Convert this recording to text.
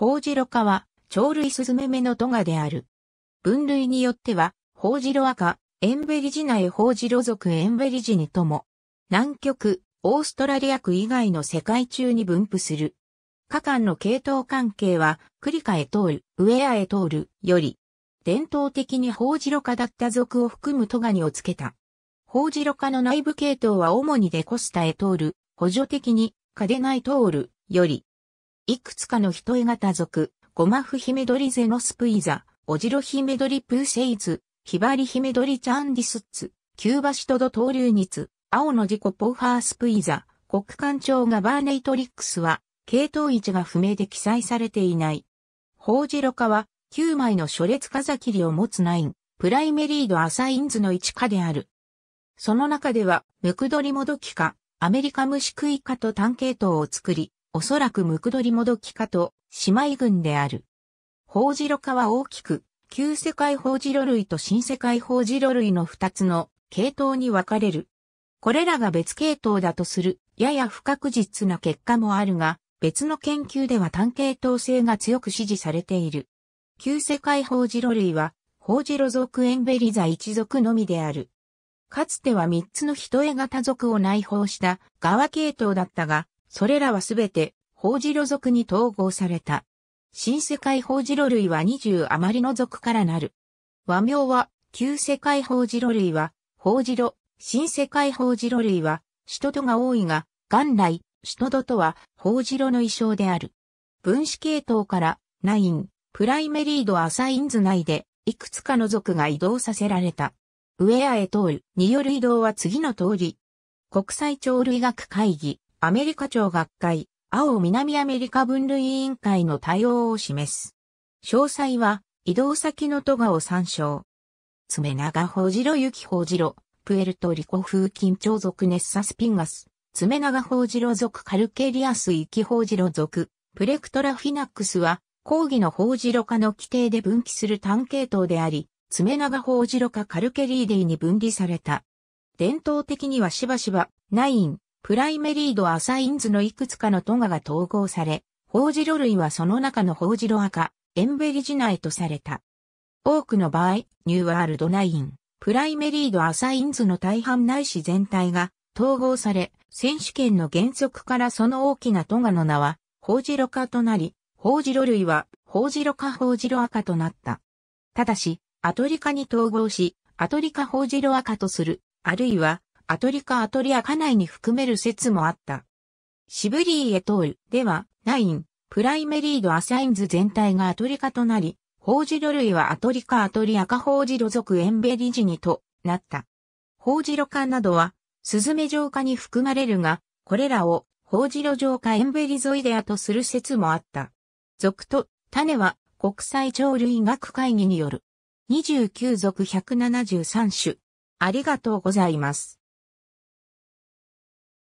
ホウジロ科は、鳥類スズメメのトガである。分類によっては、ホウジロ赤、エンベリジナエホウジロ属エンベリジニとも、南極、オーストラリア区以外の世界中に分布する。下間の系統関係は、クリカエトール、ウエアエトールより、伝統的にホウジロ科だった属を含むトガニをつけた。ホウジロ科の内部系統は主にデコスタエトール、補助的にカデナイトールより、いくつかの人絵型族、ゴマフヒメドリゼノスプイザ、オジロヒメドリプーセイズ、ヒバリヒメドリチャンディスッツ、キューバシトドトーニツ、青の自己ポーハースプイザ、国館長ガバーネイトリックスは、系統位置が不明で記載されていない。ホージロカは、9枚の初列風切りを持つナイン、プライメリードアサインズの一課である。その中では、ムクドリモドキ科、アメリカ虫食い科と単系統を作り、おそらくムクドリモドキ科と姉妹群である。ホウジロ科は大きく、旧世界ホウジロ類と新世界ホウジロ類の二つの系統に分かれる。これらが別系統だとする、やや不確実な結果もあるが、別の研究では単系統性が強く支持されている。旧世界ホウジロ類は、ホウジロ属エンベリザ一族のみである。かつては三つの人絵型族を内包した側系統だったが、それらはすべて、ホオジロ属に統合された。新世界ホオジロ類は20余りの属からなる。和名は、旧世界ホオジロ類は、ホオジロ、新世界ホオジロ類は、シトドが多いが、元来、シトドとは、ホオジロの意匠である。分子系統から、ナイン、プライメリードアサインズ内で、いくつかの属が移動させられた。ウェアへ通るによる移動は次の通り。国際鳥類学会議、アメリカ庁学会、青南アメリカ分類委員会の対応を示す。詳細は、移動先の都がを参照。爪長ほじろ雪ほジロ、プエルトリコ風緊張族ネッサスピンガス、爪長ほジロ族カルケリアス域ほジロ族、プレクトラフィナックスは、講義のホうじ化の規定で分岐する単系統であり、爪長ホうじろカルケリーディに分離された。伝統的にはしばしば、ナイン、プライメリード・アサインズのいくつかのトガが統合され、ホウジロ類はその中のホウジロ赤、エンベリジナイとされた。多くの場合、ニューワールドナイン、プライメリード・アサインズの大半ないし全体が統合され、選手権の原則からその大きなトガの名は、ホウジロ化となり、ホウジロ類は、ホウジロ化ホウジロ赤となった。ただし、アトリカに統合し、アトリカホウジロ赤とする、あるいは、アトリカアトリア家内に含める説もあった。シブリーエトールでは、ナイン、プライメリードアサインズ全体がアトリカとなり、ホウジロ類はアトリカアトリアカホウジロ属エンベリジニとなった。ホウジロ科などは、スズメ浄化に含まれるが、これらをホウジロ浄化エンベリゾイデアとする説もあった。族と種は国際鳥類学会議による。29属173種。ありがとうございます。